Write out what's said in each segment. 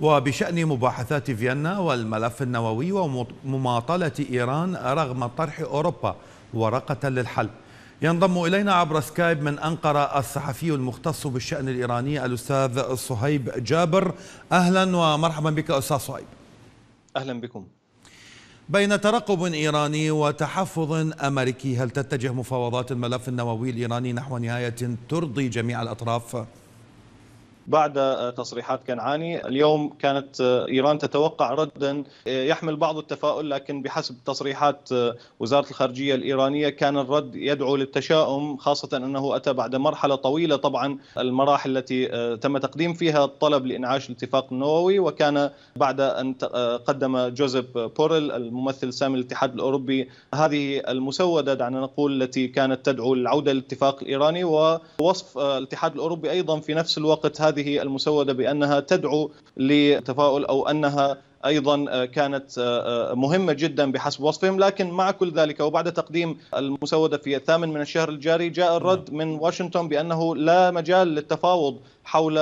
وبشأن مباحثات فيينا والملف النووي ومماطلة إيران رغم طرح أوروبا ورقة للحل ينضم إلينا عبر سكايب من أنقرة الصحفي المختص بالشأن الإيراني الأستاذ صهيب جابر أهلا ومرحبا بك أستاذ صهيب أهلا بكم بين ترقب إيراني وتحفظ أمريكي هل تتجه مفاوضات الملف النووي الإيراني نحو نهاية ترضي جميع الأطراف؟ بعد تصريحات كنعاني اليوم كانت آه، إيران تتوقع ردا آه، يحمل بعض التفاؤل لكن بحسب تصريحات آه، وزارة الخارجية الإيرانية كان الرد يدعو للتشاؤم خاصة أنه أتى بعد مرحلة طويلة طبعا المراحل التي تم تقديم فيها الطلب لإنعاش الاتفاق النووي وكان بعد أن قدم جوزيف بوريل الممثل السامي للاتحاد الأوروبي هذه المسودة دعنا نقول التي كانت تدعو للعودة للاتفاق الإيراني ووصف الاتحاد الأوروبي أيضا في نفس الوقت هذه المسوده بانها تدعو للتفاؤل او انها ايضا آه، كانت آه، آه، مهمه جدا بحسب وصفهم لكن مع كل ذلك وبعد تقديم المسوده في الثامن من الشهر الجاري جاء نعم. الرد من واشنطن بانه لا مجال للتفاوض حول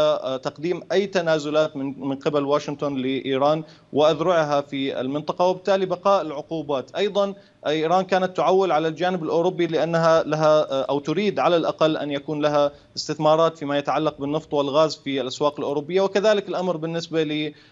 تقديم اي تنازلات من من قبل واشنطن لايران واذرعها في المنطقه وبالتالي بقاء العقوبات ايضا ايران كانت تعول على الجانب الاوروبي لانها لها او تريد على الاقل ان يكون لها استثمارات فيما يتعلق بالنفط والغاز في الاسواق الاوروبيه وكذلك الامر بالنسبه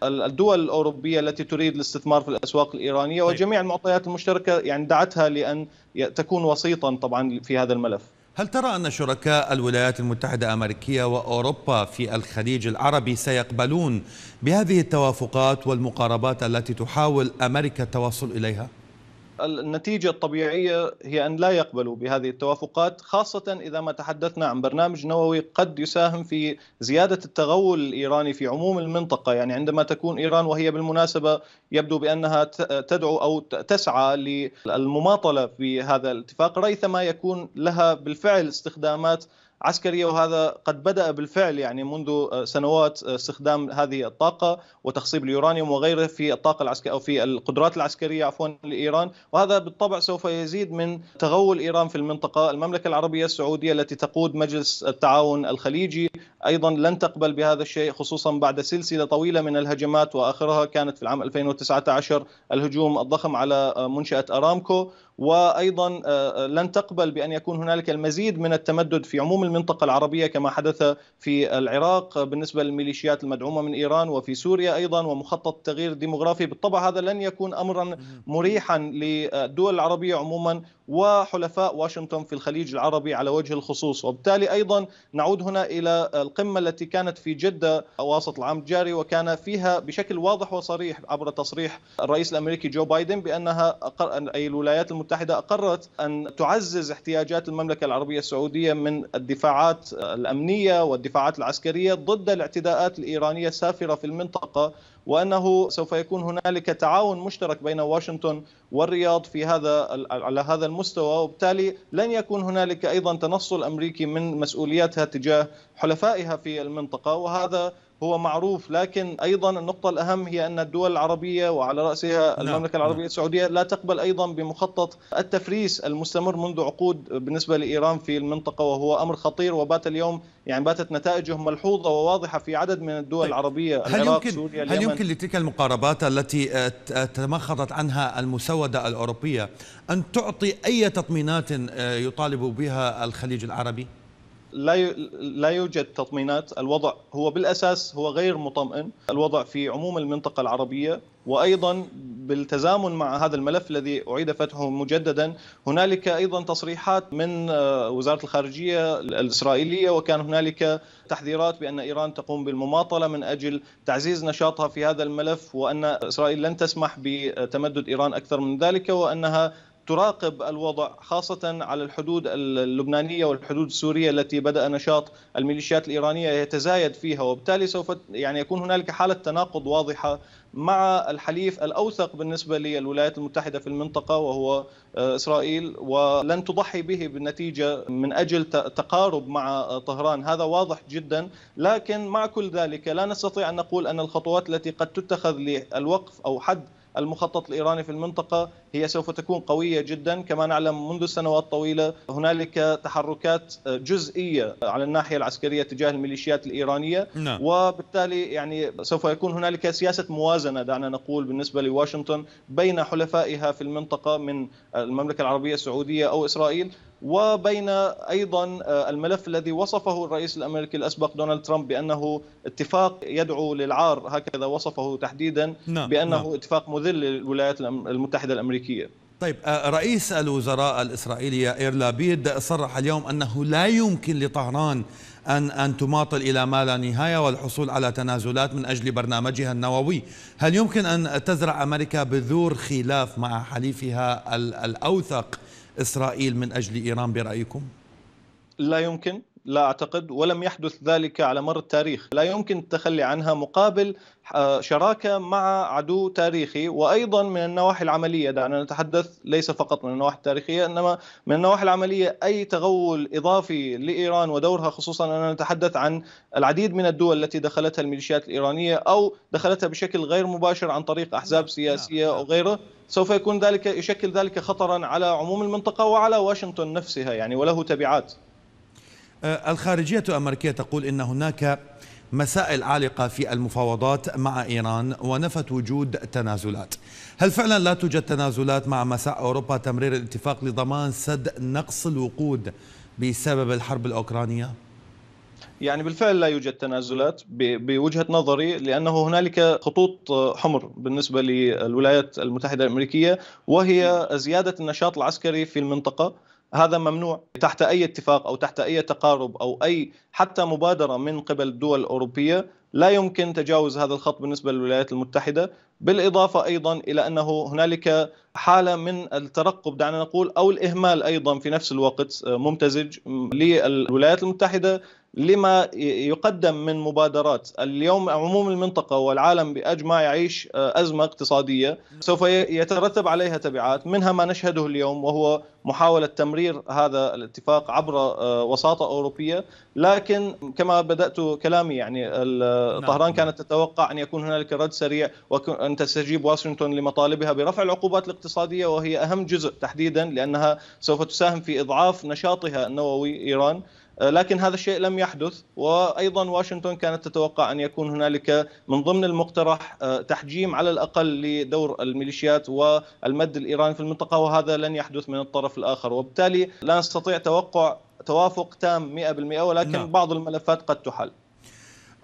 للدول الاوروبيه السعوديه التي تريد الاستثمار في الاسواق الايرانيه طيب. وجميع المعطيات المشتركه يعني دعتها لان تكون وسيطا طبعا في هذا الملف. هل ترى ان شركاء الولايات المتحده الامريكيه واوروبا في الخليج العربي سيقبلون بهذه التوافقات والمقاربات التي تحاول امريكا التوصل اليها؟ النتيجة الطبيعية هي أن لا يقبلوا بهذه التوافقات خاصة إذا ما تحدثنا عن برنامج نووي قد يساهم في زيادة التغول الإيراني في عموم المنطقة يعني عندما تكون إيران وهي بالمناسبة يبدو بأنها تدعو أو تسعى للمماطلة في هذا الاتفاق ريثما يكون لها بالفعل استخدامات عسكريه وهذا قد بدا بالفعل يعني منذ آه، سنوات آه، استخدام هذه الطاقه وتخصيب اليورانيوم وغيره في الطاقه العسكريه او في القدرات العسكريه عفوا لايران وهذا بالطبع سوف يزيد من تغول ايران في المنطقه المملكه العربيه السعوديه التي تقود مجلس التعاون الخليجي ايضا لن تقبل بهذا الشيء خصوصا بعد سلسله طويله من الهجمات واخرها كانت في العام 2019 الهجوم الضخم على آه، منشاه ارامكو وايضا آه، آه، لن تقبل بان يكون هنالك المزيد من التمدد في عموم المنطقه العربيه كما حدث في العراق بالنسبه للميليشيات المدعومه من ايران وفي سوريا ايضا ومخطط تغيير الديموغرافي بالطبع هذا لن يكون امرا مريحا للدول العربيه عموما وحلفاء واشنطن في الخليج العربي على وجه الخصوص وبالتالي أيضا نعود هنا إلى القمة التي كانت في جدة أواسط العام الجاري وكان فيها بشكل واضح وصريح عبر تصريح الرئيس الأمريكي جو بايدن بأنها أقر... أي الولايات المتحدة أقرت أن تعزز احتياجات المملكة العربية السعودية من الدفاعات الأمنية والدفاعات العسكرية ضد الاعتداءات الإيرانية السافرة في المنطقة وانه سوف يكون هنالك تعاون مشترك بين واشنطن والرياض في هذا على هذا المستوى وبالتالي لن يكون هنالك ايضا تنصل امريكي من مسؤولياتها تجاه حلفائها في المنطقه وهذا هو معروف لكن ايضا النقطه الاهم هي ان الدول العربيه وعلى راسها نعم، المملكه نعم. العربيه السعوديه لا تقبل ايضا بمخطط التفريس المستمر منذ عقود بالنسبه لايران في المنطقه وهو امر خطير وبات اليوم يعني باتت نتائجه ملحوظه وواضحه في عدد من الدول طيب، العربيه هل العراق يمكن سوريا اليمن هل يمكن لتلك المقاربات التي تمخضت عنها المسوده الاوروبيه ان تعطي اي تطمينات آه، يطالب بها الخليج العربي؟ لا لا يوجد تطمينات الوضع هو بالاساس هو غير مطمئن الوضع في عموم المنطقه العربيه وايضا بالتزامن مع هذا الملف الذي اعيد فتحه مجددا هنالك ايضا تصريحات من آه، وزاره الخارجيه الاسرائيليه وكان هنالك تحذيرات بان ايران تقوم بالمماطله من اجل تعزيز نشاطها في هذا الملف وان اسرائيل لن تسمح بتمدد ايران اكثر من ذلك وانها تراقب الوضع خاصة على الحدود اللبنانية والحدود السورية التي بدأ نشاط الميليشيات الإيرانية يتزايد فيها وبالتالي سوف يعني يكون هنالك حالة تناقض واضحة مع الحليف الأوثق بالنسبة للولايات المتحدة في المنطقة وهو آه، إسرائيل ولن تضحي به بالنتيجة من أجل تقارب مع طهران هذا واضح جدا لكن مع كل ذلك لا نستطيع أن نقول أن الخطوات التي قد تتخذ للوقف أو حد المخطط الإيراني في المنطقة هي سوف تكون قوية جدا كما نعلم منذ سنوات طويلة هنالك تحركات جزئية على الناحية العسكرية تجاه الميليشيات الإيرانية نعم. وبالتالي يعني سوف يكون هنالك سياسة موازنة دعنا نقول بالنسبة لواشنطن بين حلفائها في المنطقة من المملكة العربية السعودية أو إسرائيل وبين ايضا آه، الملف الذي وصفه الرئيس الامريكي الاسبق دونالد ترامب بانه اتفاق يدعو للعار هكذا وصفه تحديدا نعم، نعم. بانه نعم. اتفاق مذل للولايات المتحده الامريكيه طيب آه، رئيس الوزراء الإسرائيلية إير لابيد صرح اليوم أنه لا يمكن لطهران أن أن تماطل إلى ما لا نهاية والحصول على تنازلات من أجل برنامجها النووي هل يمكن أن تزرع أمريكا بذور خلاف مع حليفها الأوثق إسرائيل من أجل إيران برأيكم؟ لا يمكن لا أعتقد ولم يحدث ذلك على مر التاريخ لا يمكن التخلي عنها مقابل آه، شراكة مع عدو تاريخي وأيضا من النواحي العملية دعنا نتحدث ليس فقط من النواحي التاريخية إنما من النواحي العملية أي تغول إضافي لإيران ودورها خصوصا أننا نتحدث عن العديد من الدول التي دخلتها الميليشيات الإيرانية أو دخلتها بشكل غير مباشر عن طريق أحزاب سياسية نعم، أو نعم. غيره سوف يكون ذلك يشكل ذلك خطرا على عموم المنطقة وعلى واشنطن نفسها يعني وله تبعات آه، الخارجية الأمريكية تقول أن هناك مسائل عالقة في المفاوضات مع إيران ونفت وجود تنازلات هل فعلا لا توجد تنازلات مع مساء أوروبا تمرير الاتفاق لضمان سد نقص الوقود بسبب الحرب الأوكرانية؟ يعني بالفعل لا يوجد تنازلات بوجهه نظري لانه هنالك خطوط آه، حمر بالنسبه للولايات المتحده الامريكيه وهي زياده النشاط العسكري في المنطقه هذا ممنوع تحت اي اتفاق او تحت اي تقارب او اي حتى مبادره من قبل الدول الاوروبيه لا يمكن تجاوز هذا الخط بالنسبه للولايات المتحده بالاضافه ايضا الى انه هنالك حاله من الترقب دعنا نقول او الاهمال ايضا في نفس الوقت آه، ممتزج للولايات المتحده لما يقدم من مبادرات اليوم عموم المنطقة والعالم بأجمع يعيش آه، أزمة اقتصادية سوف يترتب عليها تبعات منها ما نشهده اليوم وهو محاوله تمرير هذا الاتفاق عبر آه، وساطه اوروبيه لكن كما بدات كلامي يعني نعم. طهران كانت تتوقع ان يكون هنالك رد سريع وان تستجيب واشنطن لمطالبها برفع العقوبات الاقتصاديه وهي اهم جزء تحديدا لانها سوف تساهم في اضعاف نشاطها النووي ايران آه، لكن هذا الشيء لم يحدث وايضا واشنطن كانت تتوقع ان يكون هنالك من ضمن المقترح آه، تحجيم على الاقل لدور الميليشيات والمد الايراني في المنطقه وهذا لن يحدث من الطرف الاخر وبالتالي لا نستطيع توقع توافق تام 100% ولكن نعم. بعض الملفات قد تحل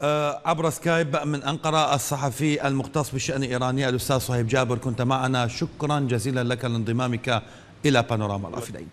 آه، عبر سكايب من أنقرة الصحفي المختص بالشأن الإيراني الأستاذ صهيب جابر كنت معنا شكرا جزيلا لك لانضمامك إلى بانوراما الرافدين